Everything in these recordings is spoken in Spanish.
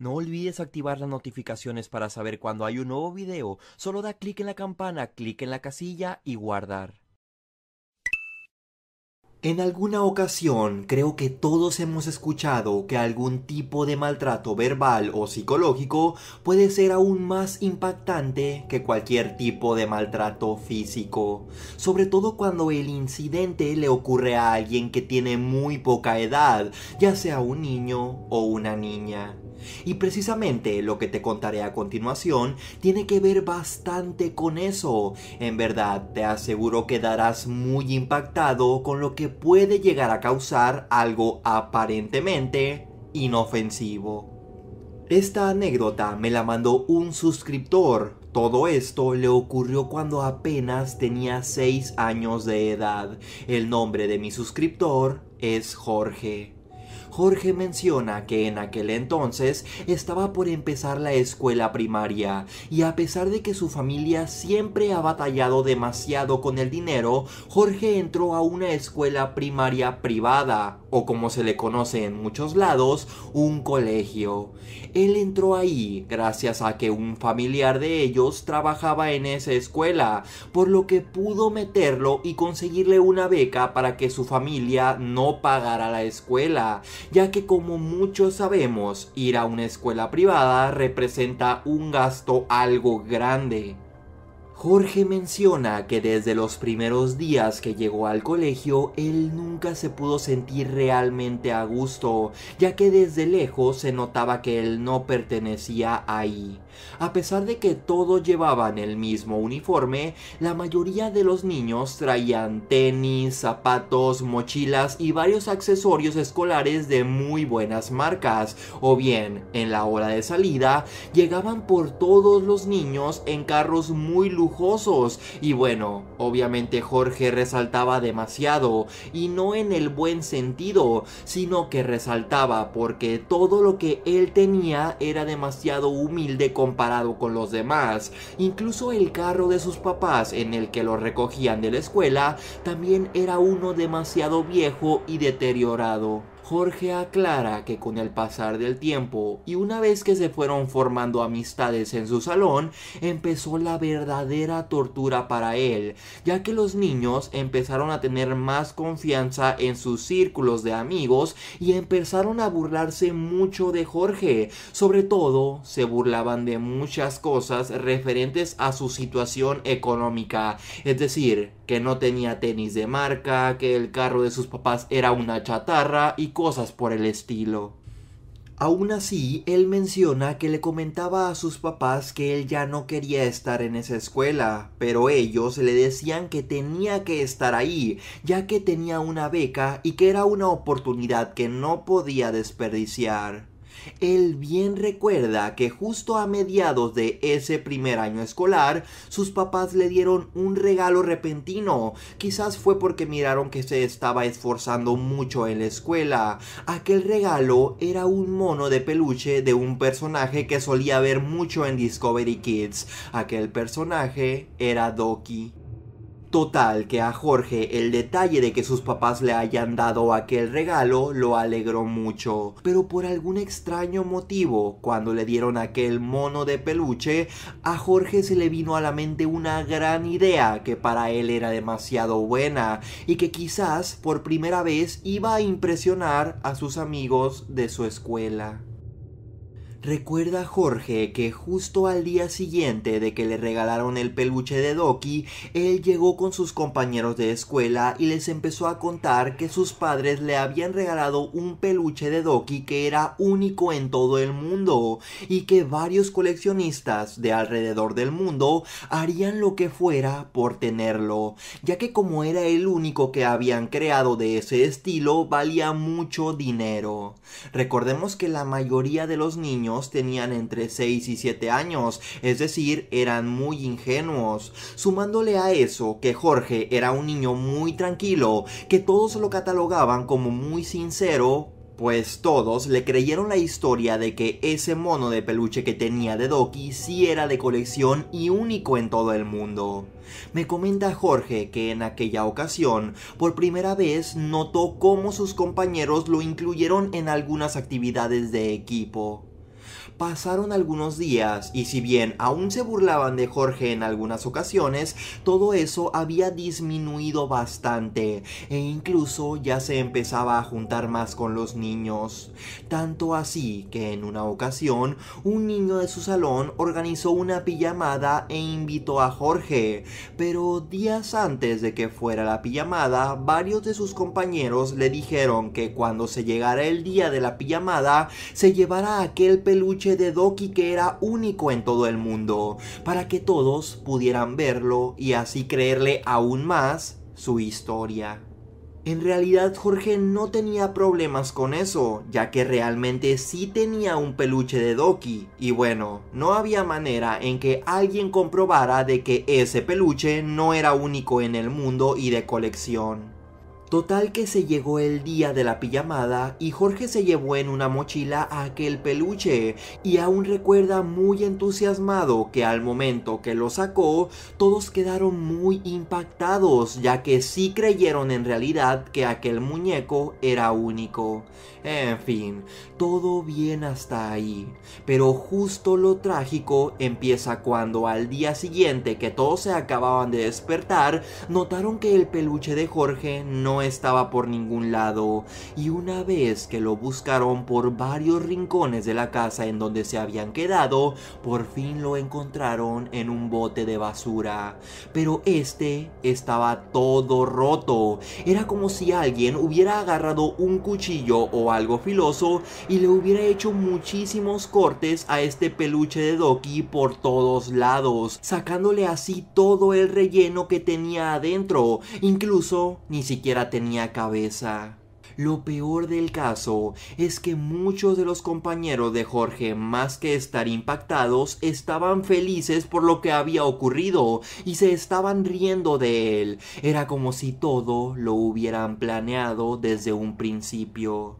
No olvides activar las notificaciones para saber cuando hay un nuevo video. Solo da clic en la campana, clic en la casilla y guardar. En alguna ocasión creo que todos hemos escuchado que algún tipo de maltrato verbal o psicológico puede ser aún más impactante que cualquier tipo de maltrato físico, sobre todo cuando el incidente le ocurre a alguien que tiene muy poca edad, ya sea un niño o una niña. Y precisamente lo que te contaré a continuación tiene que ver bastante con eso. En verdad, te aseguro que darás muy impactado con lo que puede llegar a causar algo aparentemente inofensivo. Esta anécdota me la mandó un suscriptor. Todo esto le ocurrió cuando apenas tenía 6 años de edad. El nombre de mi suscriptor es Jorge. Jorge menciona que en aquel entonces estaba por empezar la escuela primaria y a pesar de que su familia siempre ha batallado demasiado con el dinero, Jorge entró a una escuela primaria privada o como se le conoce en muchos lados, un colegio. Él entró ahí gracias a que un familiar de ellos trabajaba en esa escuela, por lo que pudo meterlo y conseguirle una beca para que su familia no pagara la escuela, ya que como muchos sabemos, ir a una escuela privada representa un gasto algo grande. Jorge menciona que desde los primeros días que llegó al colegio, él nunca se pudo sentir realmente a gusto, ya que desde lejos se notaba que él no pertenecía ahí. A pesar de que todos llevaban el mismo uniforme, la mayoría de los niños traían tenis, zapatos, mochilas y varios accesorios escolares de muy buenas marcas, o bien, en la hora de salida, llegaban por todos los niños en carros muy lujosos y bueno, obviamente Jorge resaltaba demasiado, y no en el buen sentido, sino que resaltaba porque todo lo que él tenía era demasiado humilde comparado con los demás. Incluso el carro de sus papás en el que lo recogían de la escuela también era uno demasiado viejo y deteriorado. Jorge aclara que con el pasar del tiempo y una vez que se fueron formando amistades en su salón, empezó la verdadera tortura para él, ya que los niños empezaron a tener más confianza en sus círculos de amigos y empezaron a burlarse mucho de Jorge. Sobre todo, se burlaban de muchas cosas referentes a su situación económica, es decir, que no tenía tenis de marca, que el carro de sus papás era una chatarra y cosas por el estilo. Aún así, él menciona que le comentaba a sus papás que él ya no quería estar en esa escuela, pero ellos le decían que tenía que estar ahí, ya que tenía una beca y que era una oportunidad que no podía desperdiciar. Él bien recuerda que justo a mediados de ese primer año escolar, sus papás le dieron un regalo repentino. Quizás fue porque miraron que se estaba esforzando mucho en la escuela. Aquel regalo era un mono de peluche de un personaje que solía ver mucho en Discovery Kids. Aquel personaje era Doki. Total, que a Jorge el detalle de que sus papás le hayan dado aquel regalo lo alegró mucho, pero por algún extraño motivo, cuando le dieron aquel mono de peluche, a Jorge se le vino a la mente una gran idea que para él era demasiado buena y que quizás por primera vez iba a impresionar a sus amigos de su escuela. Recuerda Jorge que justo al día siguiente de que le regalaron el peluche de Doki, él llegó con sus compañeros de escuela y les empezó a contar que sus padres le habían regalado un peluche de Doki que era único en todo el mundo y que varios coleccionistas de alrededor del mundo harían lo que fuera por tenerlo, ya que como era el único que habían creado de ese estilo, valía mucho dinero. Recordemos que la mayoría de los niños tenían entre 6 y 7 años, es decir, eran muy ingenuos. Sumándole a eso que Jorge era un niño muy tranquilo, que todos lo catalogaban como muy sincero, pues todos le creyeron la historia de que ese mono de peluche que tenía de Doki sí era de colección y único en todo el mundo. Me comenta Jorge que en aquella ocasión, por primera vez, notó cómo sus compañeros lo incluyeron en algunas actividades de equipo. Pasaron algunos días y si bien aún se burlaban de Jorge en algunas ocasiones, todo eso había disminuido bastante e incluso ya se empezaba a juntar más con los niños. Tanto así que en una ocasión un niño de su salón organizó una pijamada e invitó a Jorge, pero días antes de que fuera la pijamada, varios de sus compañeros le dijeron que cuando se llegara el día de la pijamada se llevara aquel peluche de Doki que era único en todo el mundo, para que todos pudieran verlo y así creerle aún más su historia. En realidad Jorge no tenía problemas con eso, ya que realmente sí tenía un peluche de Doki, y bueno, no había manera en que alguien comprobara de que ese peluche no era único en el mundo y de colección. Total que se llegó el día de la pijamada y Jorge se llevó en una mochila a aquel peluche y aún recuerda muy entusiasmado que al momento que lo sacó todos quedaron muy impactados ya que sí creyeron en realidad que aquel muñeco era único. En fin, todo bien hasta ahí, pero justo lo trágico empieza cuando al día siguiente que todos se acababan de despertar notaron que el peluche de Jorge no estaba por ningún lado, y una vez que lo buscaron por varios rincones de la casa en donde se habían quedado, por fin lo encontraron en un bote de basura. Pero este estaba todo roto. Era como si alguien hubiera agarrado un cuchillo o algo filoso y le hubiera hecho muchísimos cortes a este peluche de Doki por todos lados, sacándole así todo el relleno que tenía adentro. Incluso ni siquiera tenía cabeza. Lo peor del caso es que muchos de los compañeros de Jorge, más que estar impactados, estaban felices por lo que había ocurrido y se estaban riendo de él. Era como si todo lo hubieran planeado desde un principio.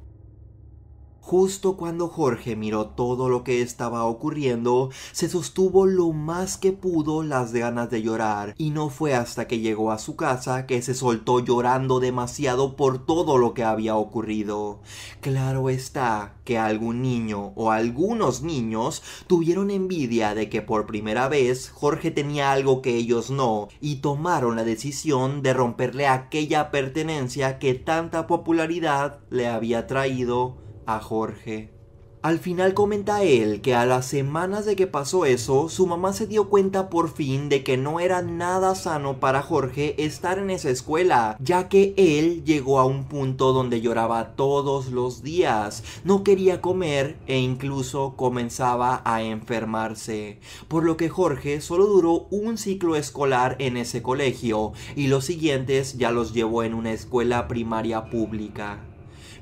Justo cuando Jorge miró todo lo que estaba ocurriendo, se sostuvo lo más que pudo las ganas de llorar, y no fue hasta que llegó a su casa que se soltó llorando demasiado por todo lo que había ocurrido. Claro está que algún niño o algunos niños tuvieron envidia de que por primera vez Jorge tenía algo que ellos no, y tomaron la decisión de romperle aquella pertenencia que tanta popularidad le había traído Jorge. Al final comenta él que a las semanas de que pasó eso, su mamá se dio cuenta por fin de que no era nada sano para Jorge estar en esa escuela, ya que él llegó a un punto donde lloraba todos los días, no quería comer e incluso comenzaba a enfermarse, por lo que Jorge solo duró un ciclo escolar en ese colegio y los siguientes ya los llevó en una escuela primaria pública.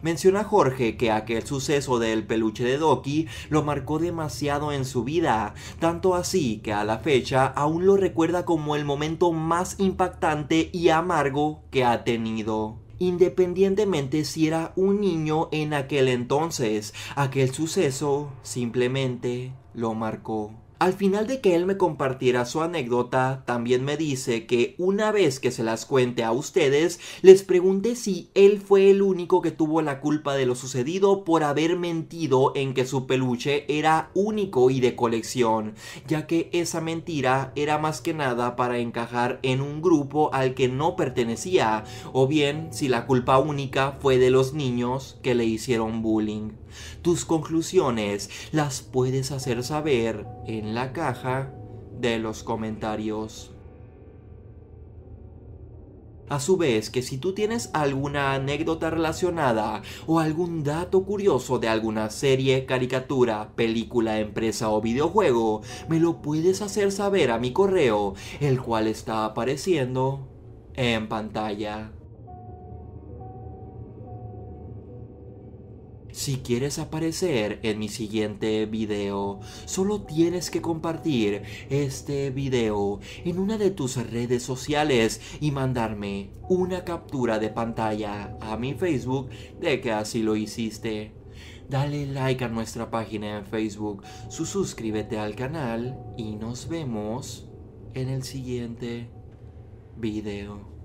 Menciona Jorge que aquel suceso del peluche de Doki lo marcó demasiado en su vida, tanto así que a la fecha aún lo recuerda como el momento más impactante y amargo que ha tenido independientemente si era un niño en aquel entonces. Aquel suceso simplemente lo marcó. Al final de que él me compartiera su anécdota, también me dice que una vez que se las cuente a ustedes, les pregunté si él fue el único que tuvo la culpa de lo sucedido por haber mentido en que su peluche era único y de colección, ya que esa mentira era más que nada para encajar en un grupo al que no pertenecía, o bien si la culpa única fue de los niños que le hicieron bullying. Tus conclusiones las puedes hacer saber en la caja de los comentarios. A su vez que si tú tienes alguna anécdota relacionada o algún dato curioso de alguna serie, caricatura, película, empresa o videojuego, me lo puedes hacer saber a mi correo, el cual está apareciendo en pantalla. Si quieres aparecer en mi siguiente video, solo tienes que compartir este video en una de tus redes sociales y mandarme una captura de pantalla a mi Facebook de que así lo hiciste. Dale like a nuestra página en Facebook, suscríbete al canal y nos vemos en el siguiente video.